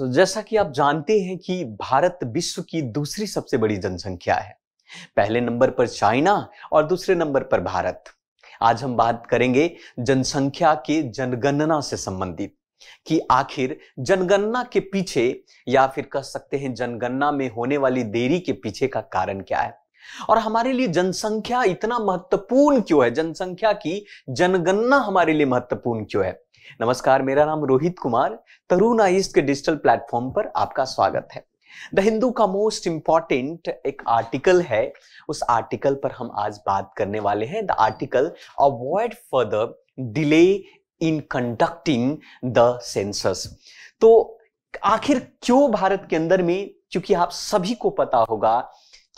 सो so, जैसा कि आप जानते हैं कि भारत विश्व की दूसरी सबसे बड़ी जनसंख्या है पहले नंबर पर चाइना और दूसरे नंबर पर भारत आज हम बात करेंगे जनसंख्या के जनगणना से संबंधित कि आखिर जनगणना के पीछे या फिर कह सकते हैं जनगणना में होने वाली देरी के पीछे का कारण क्या है और हमारे लिए जनसंख्या इतना महत्वपूर्ण क्यों है जनसंख्या की जनगणना हमारे लिए महत्वपूर्ण क्यों है नमस्कार मेरा नाम रोहित कुमार तरुण आयुष के डिजिटल प्लेटफॉर्म पर आपका स्वागत है द हिंदू का मोस्ट इंपॉर्टेंट एक आर्टिकल है उस आर्टिकल पर हम आज बात करने वाले हैं the article avoid further delay in conducting the census तो आखिर क्यों भारत के अंदर में क्योंकि आप सभी को पता होगा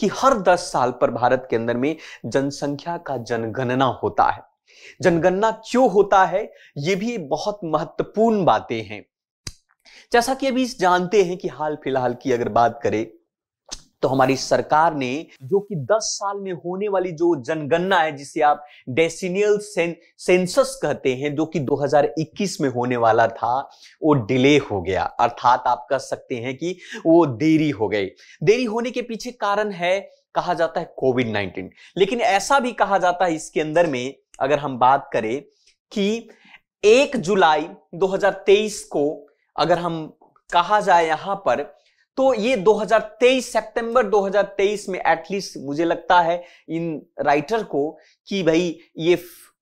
कि हर 10 साल पर भारत के अंदर में जनसंख्या का जनगणना होता है जनगणना क्यों होता है ये भी बहुत महत्वपूर्ण बातें हैं जैसा कि अभी जानते हैं कि हाल फिलहाल की अगर बात करें तो हमारी सरकार ने जो कि 10 साल में होने वाली जो जनगणना है जिसे आप डेसिनियल सें, सेंसस कहते हैं जो कि 2021 में होने वाला था वो डिले हो गया अर्थात आप कह सकते हैं कि वो देरी हो गई देरी होने के पीछे कारण है कहा जाता है कोविड 19 लेकिन ऐसा भी कहा जाता है इसके अंदर में अगर हम बात करें कि एक जुलाई 2023 को अगर हम कहा जाए यहां पर तो ये 2023 सितंबर 2023 में एटलीस्ट मुझे लगता है इन राइटर को कि भाई ये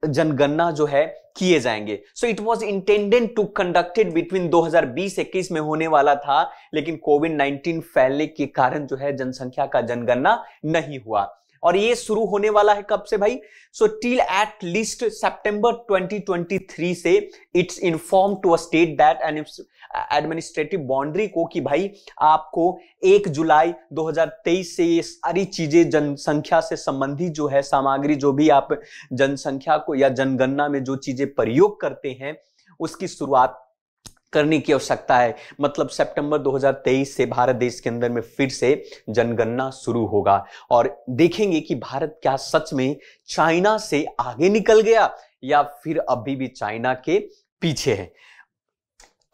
जनगणना जो है किए जाएंगे so it was intended to conducted between 2020-21 में होने वाला था लेकिन कोविड 19 फैलने के कारण जो है जनसंख्या का जनगणना नहीं हुआ और ये शुरू होने वाला है कब से भाई so till at least September 2023 से it's inform to a state that and administrative boundary को कि भाई आपको 1 जुलाई 2023 से ये सारी चीजें जनसंख्या से संबंधित जो है सामग्री जो भी आप जनसंख्या को या जनगणना में जो चीजें प्रयोग करते हैं उसकी शुरुआत करने की आवश्यकता है मतलब सितंबर 2023 से भारत देश के अंदर में फिर से जनगणना शुरू होगा और देखेंगे कि भारत क्या सच में चाइना से आगे निकल गया या फिर अभी भी चाइना के पीछे है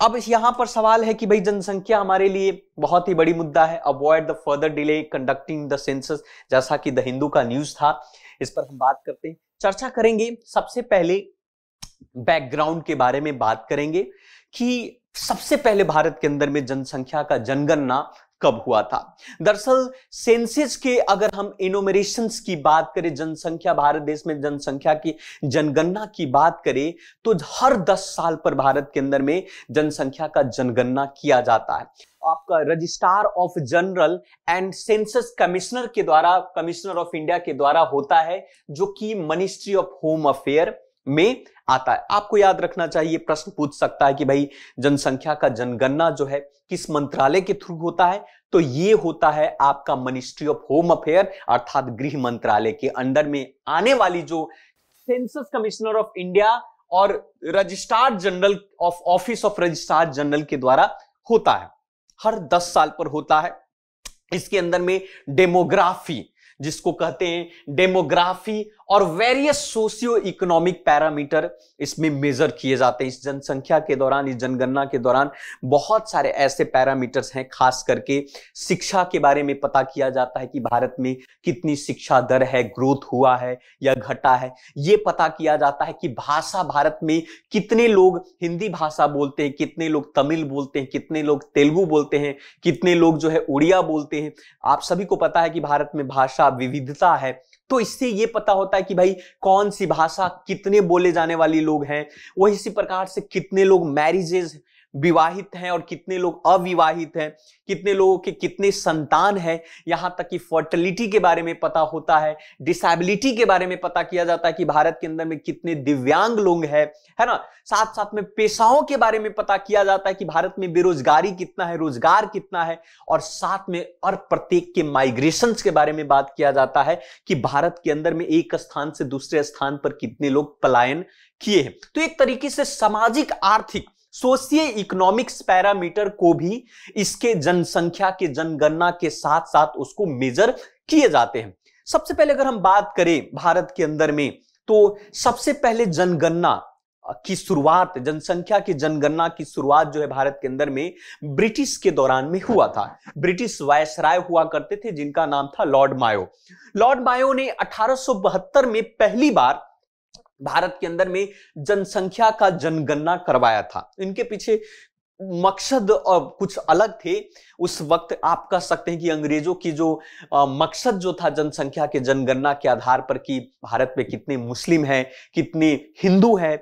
अब यहां पर सवाल है कि भाई जनसंख्या हमारे लिए बहुत ही बड़ी मुद्दा है avoid the further delay conducting the census जैसा कि द हिंदू का न्यूज था इस पर हम बात करते हैं चर्चा करेंगे सबसे पहले बैकग्राउंड के बारे में बात करेंगे कि सबसे पहले भारत के अंदर में जनसंख्या का जनगणना कब हुआ था दरअसल सेंसिस के अगर हम इनोमरेशन की बात करें जनसंख्या भारत देश में जनसंख्या की जनगणना की बात करें तो हर 10 साल पर भारत के अंदर में जनसंख्या का जनगणना किया जाता है आपका registrar of general and census commissioner के द्वारा कमिश्नर ऑफ इंडिया के द्वारा होता है जो कि मिनिस्ट्री ऑफ होम अफेयर में आता है आपको याद रखना चाहिए प्रश्न पूछ सकता है कि भाई जनसंख्या का जनगणना जो है किस मंत्रालय के थ्रू होता है तो ये होता है आपका मिनिस्ट्री ऑफ होम अफेयर अर्थात गृह मंत्रालय के अंडर में आने वाली जो सेंसस कमिश्नर ऑफ इंडिया और registrar general of office of registrar general के द्वारा होता है हर दस साल पर होता है इसके अंदर में डेमोग्राफी जिसको कहते हैं डेमोग्राफी और वेरियस सोशियो इकोनॉमिक पैरामीटर इसमें मेजर किए जाते हैं इस जनसंख्या के दौरान इस जनगणना के दौरान बहुत सारे ऐसे पैरामीटर्स हैं खास करके शिक्षा के बारे में पता किया जाता है कि भारत में कितनी शिक्षा दर है ग्रोथ हुआ है या घटा है ये पता किया जाता है कि भाषा भारत में कितने लोग हिंदी भाषा बोलते हैं कितने लोग तमिल बोलते हैं कितने लोग तेलुगु बोलते हैं कितने लोग जो है उड़िया बोलते हैं आप सभी को पता है कि भारत में भाषा विविधता है तो इससे ये पता होता है कि भाई कौन सी भाषा कितने बोले जाने वाली लोग हैं वही इसी प्रकार से कितने लोग मैरिजेज विवाहित हैं और कितने लोग अविवाहित हैं कितने लोगों के कितने संतान हैं यहाँ तक कि फर्टिलिटी के बारे में पता होता है डिसेबिलिटी के बारे में पता किया जाता है कि भारत के अंदर में कितने दिव्यांग लोग हैं है ना साथ साथ में पेशाओं के बारे में पता किया जाता है कि भारत में बेरोजगारी कितना है रोजगार कितना है और साथ में और प्रत्येक के माइग्रेशन के बारे में बात किया जाता है कि भारत के अंदर में एक स्थान से दूसरे स्थान पर कितने लोग पलायन किए हैं तो एक तरीके से सामाजिक आर्थिक सोशियो इकोनॉमिक्स पैरामीटर को भी इसके जनसंख्या के जनगणना के साथ साथ उसको मेजर किए जाते हैं सबसे पहले अगर हम बात करें भारत के अंदर में तो सबसे पहले जनगणना की शुरुआत जनसंख्या की जनगणना की शुरुआत जो है भारत के अंदर में ब्रिटिश के दौरान में हुआ था ब्रिटिश वायसराय हुआ करते थे जिनका नाम था लॉर्ड मायो लॉर्ड मायो ने 1872 में पहली बार भारत के अंदर में जनसंख्या का जनगणना करवाया था इनके पीछे मकसद और कुछ अलग थे उस वक्त आप कह सकते हैं कि अंग्रेजों की जो मकसद जो था जनसंख्या के जनगणना के आधार पर कि भारत में कितने मुस्लिम हैं कितने हिंदू हैं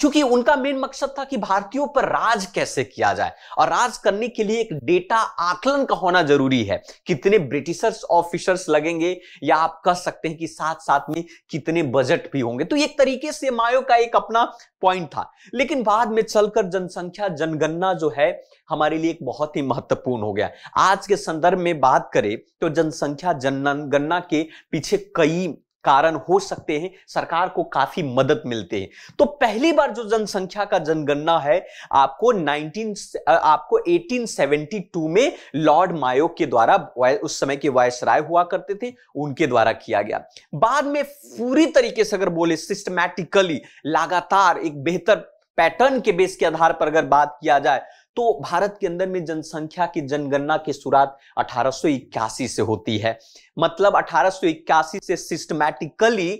क्योंकि उनका मेन मकसद था कि भारतीयों पर राज कैसे किया जाए और राज करने के लिए एक डेटा आकलन का होना जरूरी है कितने ब्रिटिशर्स ऑफिसर्स लगेंगे या आप कह सकते हैं कि साथ साथ में कितने बजट भी होंगे तो एक तरीके से मायो का एक अपना पॉइंट था लेकिन बाद में चलकर जनसंख्या जनगणना जो है हमारे लिए एक बहुत ही महत्वपूर्ण हो गया आज के संदर्भ में बात करें तो जनसंख्या जनगणना के पीछे कई कारण हो सकते हैं सरकार को काफी मदद मिलते हैं तो पहली बार जो जनसंख्या का जनगणना है आपको 19 आपको 1872 में लॉर्ड मायो के द्वारा उस समय के राय हुआ करते थे उनके द्वारा किया गया बाद में पूरी तरीके से अगर बोले सिस्टमैटिकली लगातार एक बेहतर पैटर्न के बेस के आधार पर अगर बात किया जाए तो भारत के अंदर में जनसंख्या की जनगणना की शुरुआत अठारह से होती है मतलब अठारह से सिस्टमैटिकली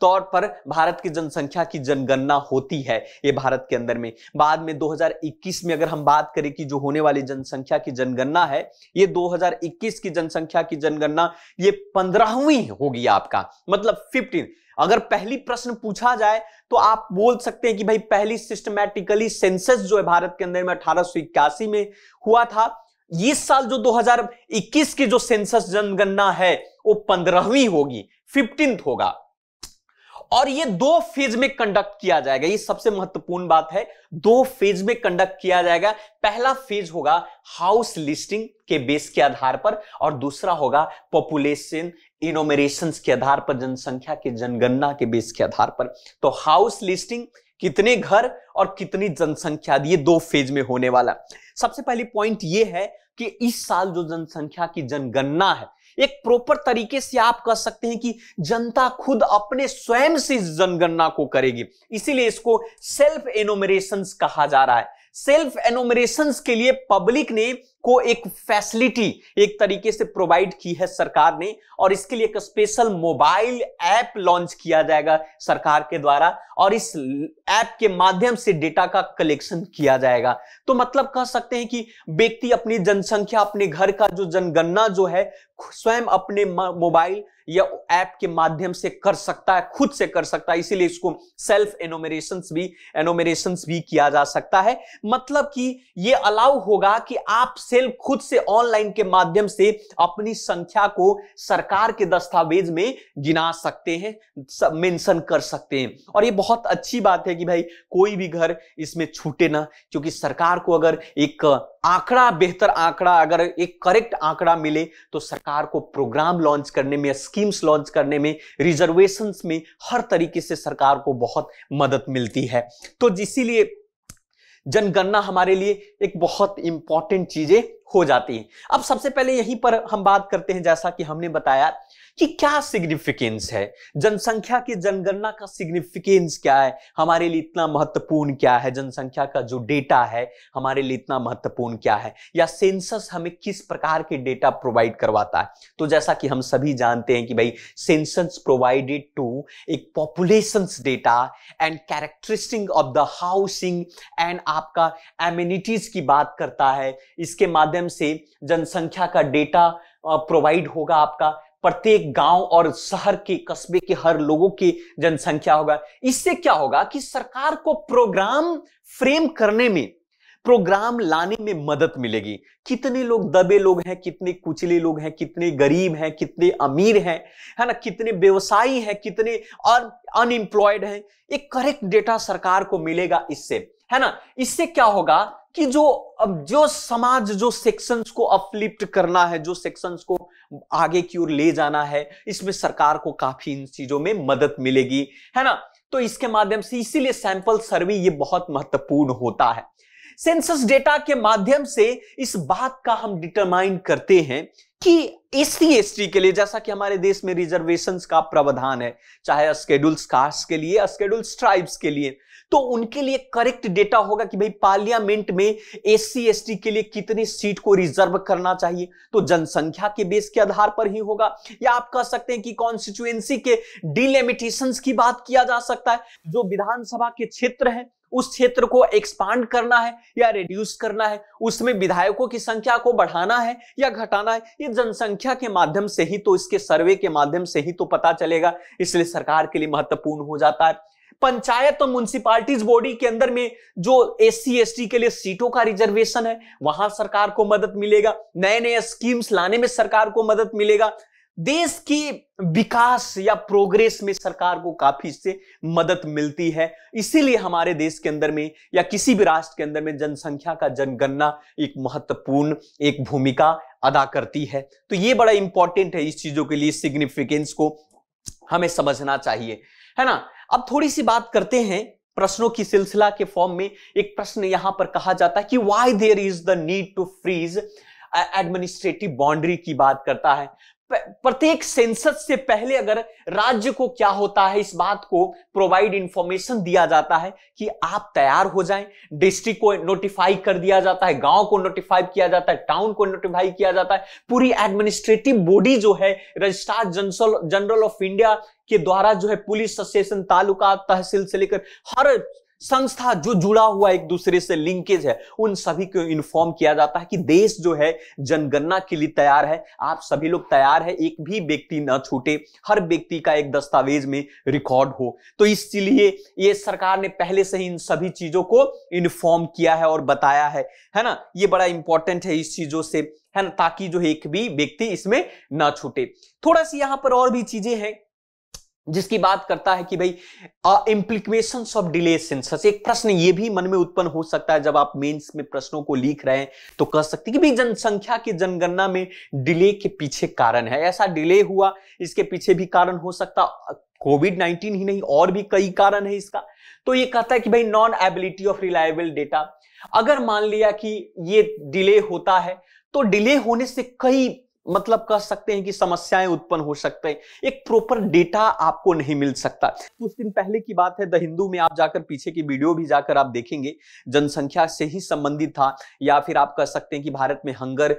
तौर पर भारत की जनसंख्या की जनगणना होती है ये भारत के अंदर में बाद में 2021 में अगर हम बात करें कि जो होने वाली जनसंख्या की जनगणना है ये 2021 की जनसंख्या की जनगणना ये पंद्रहवीं होगी आपका मतलब फिफ्टीन अगर पहली प्रश्न पूछा जाए तो आप बोल सकते हैं कि भाई पहली सिस्टमैटिकली सेंसस जो है भारत के अंदर में अठारह में हुआ था इस साल जो 2021 की जो सेंसस जनगणना है वो पंद्रहवीं होगी फिफ्टींथ होगा और ये दो फेज में कंडक्ट किया जाएगा ये सबसे महत्वपूर्ण बात है दो फेज में कंडक्ट किया जाएगा पहला फेज होगा हाउस लिस्टिंग के बेस के आधार पर और दूसरा होगा पॉपुलेशन इनोमरेशन के आधार पर जनसंख्या के जनगणना के बेस के आधार पर तो हाउस लिस्टिंग कितने घर और कितनी जनसंख्या ये दो फेज में होने वाला सबसे पहली पॉइंट ये है कि इस साल जो जनसंख्या की जनगणना है एक प्रॉपर तरीके से आप कह सकते हैं कि जनता खुद अपने स्वयं से जनगणना को करेगी इसीलिए इसको सेल्फ एनोमरेशन कहा जा रहा है सेल्फ एनोमरेशन के लिए पब्लिक ने को एक फैसिलिटी एक तरीके से प्रोवाइड की है सरकार ने और इसके लिए एक स्पेशल मोबाइल ऐप लॉन्च किया जाएगा सरकार के द्वारा और इस ऐप के माध्यम से डेटा का कलेक्शन किया जाएगा तो मतलब कह सकते हैं कि व्यक्ति अपनी जनसंख्या अपने घर का जो जनगणना जो है स्वयं अपने मोबाइल या ऐप के माध्यम से कर सकता है खुद से कर सकता है इसीलिए इसको सेल्फ एनोमरेशन भी एनोमरेशन भी किया जा सकता है मतलब कि ये अलाउ होगा कि आप सेल खुद से ऑनलाइन के माध्यम से अपनी संख्या को सरकार के दस्तावेज में गिना सकते हैं मेंशन कर सकते हैं और ये बहुत अच्छी बात है कि भाई कोई भी घर इसमें छूटे ना क्योंकि सरकार को अगर एक आंकड़ा बेहतर आंकड़ा अगर एक करेक्ट आंकड़ा मिले तो सरकार को प्रोग्राम लॉन्च करने में स्कीम्स लॉन्च करने में रिजर्वेशंस में हर तरीके से सरकार को बहुत मदद मिलती है तो इसीलिए जनगणना हमारे लिए एक बहुत इंपॉर्टेंट चीजें हो जाती है अब सबसे पहले यहीं पर हम बात करते हैं जैसा कि हमने बताया कि क्या सिग्निफिकेंस है जनसंख्या की जनगणना का सिग्निफिकेंस क्या है हमारे लिए इतना महत्वपूर्ण क्या है जनसंख्या का जो डेटा है हमारे लिए इतना महत्वपूर्ण क्या है या सेंसस हमें किस प्रकार के डेटा प्रोवाइड करवाता है तो जैसा कि हम सभी जानते हैं कि भाई सेंसस प्रोवाइडेड टू एक population data and characteristics of the housing and आपका एम्यूनिटीज की बात करता है इसके माध्यम से जनसंख्या का डेटा प्रोवाइड होगा आपका प्रत्येक गांव और शहर के कस्बे के हर लोगों की जनसंख्या होगा इससे क्या होगा कि सरकार को प्रोग्राम फ्रेम करने में प्रोग्राम लाने में मदद मिलेगी कितने लोग दबे लोग हैं कितने कुचले लोग हैं कितने गरीब हैं कितने अमीर हैं है ना कितने व्यवसायी हैं कितने अनएम्प्लॉयड हैं एक करेक्ट डेटा सरकार को मिलेगा इससे है ना इससे क्या होगा कि जो अब जो समाज जो सेक्शंस को अपलिफ्ट करना है जो सेक्शंस को आगे की ओर ले जाना है इसमें सरकार को काफी इन चीजों में मदद मिलेगी है ना तो इसके माध्यम से इसीलिए सैंपल सर्वे ये बहुत महत्वपूर्ण होता है सेंसस डेटा के माध्यम से इस बात का हम डिटरमाइन करते हैं कि एस सी के लिए जैसा कि हमारे देश में रिजर्वेशन का प्रावधान है चाहे स्केड्यूल कास्ट के लिए स्केड्यूल ट्राइब्स के लिए तो उनके लिए करेक्ट डेटा होगा कि भाई पार्लियामेंट में एस सी के लिए कितनी सीट को रिजर्व करना चाहिए तो जनसंख्या के बेस के आधार पर ही होगा या आप कह सकते हैं कि कॉन्स्टिट्युएंसी के डिलिमिटेशन की बात किया जा सकता है जो विधानसभा के क्षेत्र है उस क्षेत्र को एक्सपांड करना है या रिड्यूस करना है उसमें विधायकों की संख्या को बढ़ाना है या घटाना है ये जनसंख्या के माध्यम से ही तो इसके सर्वे के माध्यम से ही तो पता चलेगा इसलिए सरकार के लिए महत्वपूर्ण हो जाता है पंचायत और म्यूनिसिपालिटीज बॉडी के अंदर में जो एस सी के लिए सीटों का रिजर्वेशन है वहां सरकार को मदद मिलेगा नए नए स्कीम्स लाने में सरकार को मदद मिलेगा देश की विकास या प्रोग्रेस में सरकार को काफी से मदद मिलती है इसीलिए हमारे देश के अंदर में या किसी भी राष्ट्र के अंदर में जनसंख्या का जनगणना एक महत्वपूर्ण एक भूमिका अदा करती है तो ये बड़ा इंपॉर्टेंट है इस चीजों के लिए सिग्निफिकेंस को हमें समझना चाहिए है ना अब थोड़ी सी बात करते हैं प्रश्नों की सिलसिला के फॉर्म में एक प्रश्न यहां पर कहा जाता है कि why there is the need to freeze administrative boundary की बात करता है प्रत्येक सेंसस से पहले अगर राज्य को क्या होता है इस बात को प्रोवाइड इंफॉर्मेशन दिया जाता है कि आप तैयार हो जाएं डिस्ट्रिक्ट को नोटिफाई कर दिया जाता है गांव को नोटिफाई किया जाता है टाउन को नोटिफाई किया जाता है पूरी एडमिनिस्ट्रेटिव बॉडी जो है रजिस्ट्रार जनरल ऑफ इंडिया के द्वारा जो है पुलिस एसोसिएशन तालुका तहसील से लेकर हर संस्था जो जुड़ा हुआ एक दूसरे से लिंकेज है उन सभी को इन्फॉर्म किया जाता है कि देश जो है जनगणना के लिए तैयार है आप सभी लोग तैयार है एक भी व्यक्ति न छूटे हर व्यक्ति का एक दस्तावेज में रिकॉर्ड हो तो इसलिए ये सरकार ने पहले से ही इन सभी चीजों को इन्फॉर्म किया है और बताया है है ना ये बड़ा इंपॉर्टेंट है इस चीजों से है ना ताकि जो एक भी व्यक्ति इसमें ना छूटे थोड़ा सी यहां पर और भी चीजें हैं जिसकी बात करता है कि भाई इम्प्लीकेशन ऑफ डिले सेंसस एक प्रश्न ये भी मन में उत्पन्न हो सकता है जब आप मेंस में प्रश्नों को लिख रहे हैं तो कह सकते हैं कि भाई जनसंख्या की जनगणना में डिले के पीछे कारण है ऐसा डिले हुआ इसके पीछे भी कारण हो सकता कोविड नाइनटीन ही नहीं और भी कई कारण है इसका तो ये कहता है कि भाई non ability of reliable data अगर मान लिया कि ये डिले होता है तो डिले होने से कई मतलब कह सकते हैं कि समस्याएं उत्पन्न हो सकते हैं एक प्रॉपर डेटा आपको नहीं मिल सकता कुछ दिन पहले की बात है द हिंदू में आप जाकर पीछे की वीडियो भी जाकर आप देखेंगे जनसंख्या से ही संबंधित था या फिर आप कह सकते हैं कि भारत में हंगर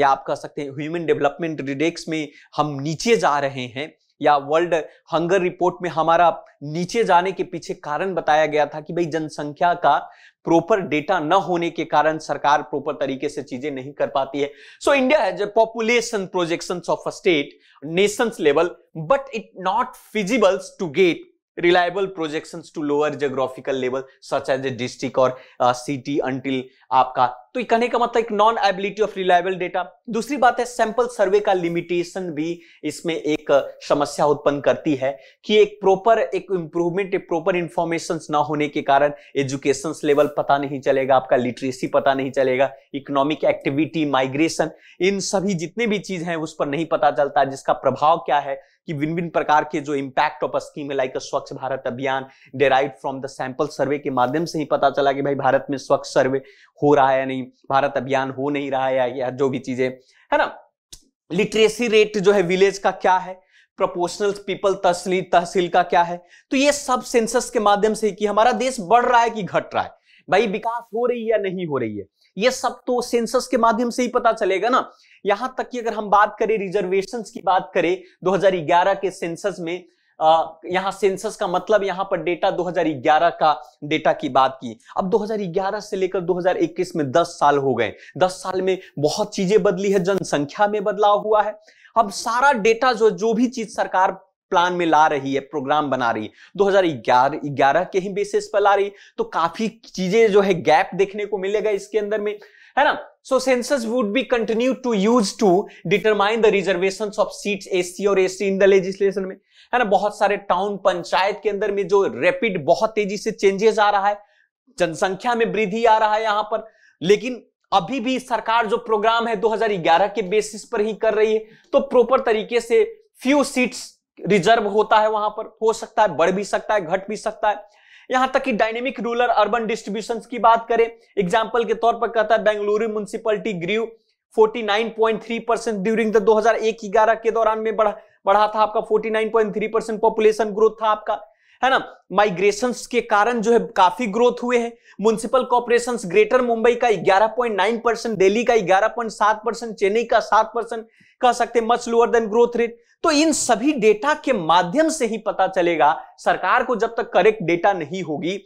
या आप कह सकते हैं ह्यूमन डेवलपमेंट रिडेक्स में हम नीचे जा रहे हैं या वर्ल्ड हंगर रिपोर्ट में हमारा नीचे जाने के पीछे कारण बताया गया था कि भाई जनसंख्या का प्रॉपर डेटा न होने के कारण सरकार प्रॉपर तरीके से चीजें नहीं कर पाती है so India has population projection of a state nation level but it not feasible to get reliable projection to lower geographical level such as a district और सिटी अंटिल आपका तो कहने का मतलब एक non ability of reliable data दूसरी बात है सैंपल सर्वे का लिमिटेशन भी इसमें एक समस्या उत्पन्न करती है कि एक प्रॉपर एक इंप्रूवमेंट एक प्रॉपर इंफॉर्मेशन ना होने के कारण एजुकेशन लेवल पता नहीं चलेगा आपका लिटरेसी पता नहीं चलेगा इकोनॉमिक एक्टिविटी माइग्रेशन इन सभी जितने भी चीज हैं उस पर नहीं पता चलता जिसका प्रभाव क्या है कि विभिन्न विभिन्न प्रकार के जो impact of scheme like Swachh Bharat Abhiyan derive from the sample survey के माध्यम से ही पता चला कि भाई भारत में स्वच्छ सर्वे हो रहा है या नहीं नहीं भारत अभियान हो नहीं रहा है या जो भी चीजें है ना लिटरेसी रेट जो है विलेज का क्या है प्रोपोर्शनल पीपल तहसील तहसील का क्या है तो ये सब सेंसस के माध्यम से कि हमारा देश बढ़ रहा है कि घट रहा है भाई विकास हो रही है या नहीं हो रही है ये सब तो सेंसस के माध्यम से ही पता चलेगा ना यहां तक कि अगर हम बात करें रिजर्वेशंस की बात करें 2011 के सेंसस में यहाँ सेंसस का मतलब यहाँ पर डेटा 2011 का डेटा की बात की अब 2011 से लेकर 2021 में 10 साल हो गए 10 साल में बहुत चीजें बदली है जनसंख्या में बदलाव हुआ है अब सारा डेटा जो जो भी चीज सरकार प्लान में ला रही है प्रोग्राम बना रही है 2011 11 के ही बेसिस पर ला रही तो काफी चीजें जो है गैप देखने को मिलेगा इसके अंदर में है ना so census would be continue to use to determine the reservation of seats SC और एसटी इन द लेजिस्लेशन में है ना बहुत सारे टाउन पंचायत के अंदर में जो रैपिड बहुत तेजी से चेंजेस आ रहा है जनसंख्या में वृद्धि आ रहा है यहां पर लेकिन अभी भी सरकार जो प्रोग्राम है 2011 के बेसिस पर ही कर रही है तो प्रॉपर तरीके से फ्यू सीट्स रिजर्व होता है वहां पर हो सकता है बढ़ भी सकता है घट भी सकता है यहां तक कि डायनेमिक रूलर अर्बन डिस्ट्रीब्यूशन की बात करें एग्जाम्पल के तौर पर कहता है Bengaluru municipality grew 49.3 percent during the 2001 ग्यारह के दौरान में बढ़ा बढ़ा था आपका 49.3 परसेंट पॉपुलेशन ग्रोथ था आपका है ना माइग्रेशन के कारण जो है काफी ग्रोथ हुए हैं म्यूनसिपल कॉर्पोरेशन ग्रेटर मुंबई का 11.9 परसेंट दिल्ली का 11.7 परसेंट चेन्नई का 7 परसेंट कह सकते much lower than growth rate तो इन सभी डेटा के माध्यम से ही पता चलेगा सरकार को जब तक करेक्ट डेटा नहीं होगी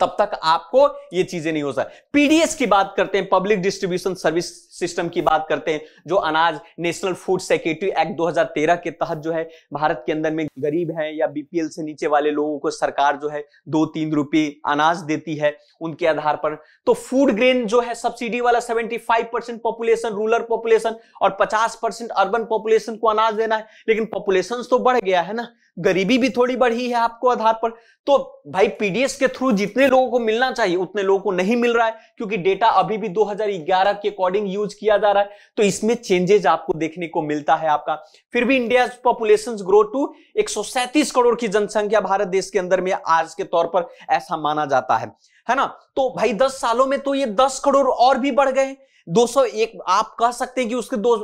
तब तक आपको ये चीजें नहीं हो सकता पीडीएस की बात करते हैं पब्लिक डिस्ट्रीब्यूशन सर्विस सिस्टम की बात करते हैं जो अनाज नेशनल फूड सिक्योरिटी एक्ट 2013 के तहत जो है भारत के अंदर में गरीब है या बीपीएल से नीचे वाले लोगों को सरकार जो है दो तीन रुपए अनाज देती है उनके आधार पर तो फूड ग्रेन जो है सब्सिडी वाला सेवेंटी पॉपुलेशन रूरल पॉपुलेशन और पचास अर्बन पॉपुलेशन को अनाज देना है लेकिन पॉपुलेशन तो बढ़ गया है ना गरीबी भी थोड़ी बढ़ी है आपको आधार पर तो भाई पीडीएस के थ्रू जितने लोगों को मिलना चाहिए उतने लोगों को नहीं मिल रहा है क्योंकि डेटा अभी भी 2011 के अकॉर्डिंग यूज किया जा रहा है तो इसमें चेंजेस आपको देखने को मिलता है आपका फिर भी इंडिया पॉपुलेशन ग्रो टू एक करोड़ की जनसंख्या भारत देश के अंदर में आज के तौर पर ऐसा माना जाता है है ना तो भाई दस सालों में तो ये दस करोड़ और भी बढ़ गए 201 आप कह सकते हैं कि उसके दो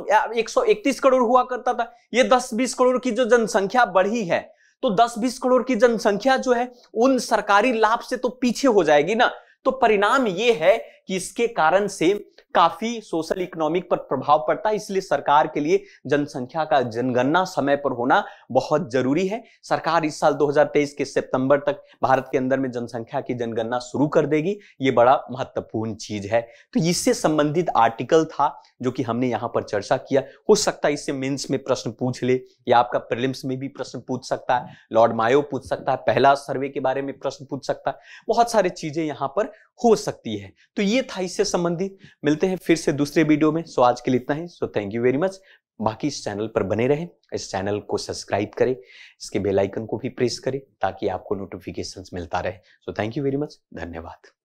इकतीस करोड़ हुआ करता था ये 10-20 करोड़ की जो जनसंख्या बढ़ी है तो 10-20 करोड़ की जनसंख्या जो है उन सरकारी लाभ से तो पीछे हो जाएगी ना तो परिणाम ये है कि इसके कारण से काफी सोशल इकोनॉमिक पर प्रभाव पड़ता है इसलिए सरकार के लिए जनसंख्या का जनगणना समय पर होना बहुत जरूरी है सरकार इस साल 2023 के सितंबर तक भारत के अंदर में जनसंख्या की जनगणना शुरू कर देगी ये बड़ा महत्वपूर्ण चीज है तो इससे संबंधित आर्टिकल था जो कि हमने यहाँ पर चर्चा किया हो सकता है इससे मेंस में प्रश्न पूछ ले या आपका प्रिलिम्स में भी प्रश्न पूछ सकता है लॉर्ड मायो पूछ सकता है पहला सर्वे के बारे में प्रश्न पूछ सकता है बहुत सारी चीजें यहाँ पर हो सकती है तो ये था इससे संबंधित मिलते मिलते हैं फिर से दूसरे वीडियो में सो आज के लिए इतना ही so thank you very much बाकी इस चैनल पर बने रहें इस चैनल को सब्सक्राइब करें इसके बेल आइकन को भी प्रेस करें ताकि आपको नोटिफिकेशंस मिलता रहे so thank you very much धन्यवाद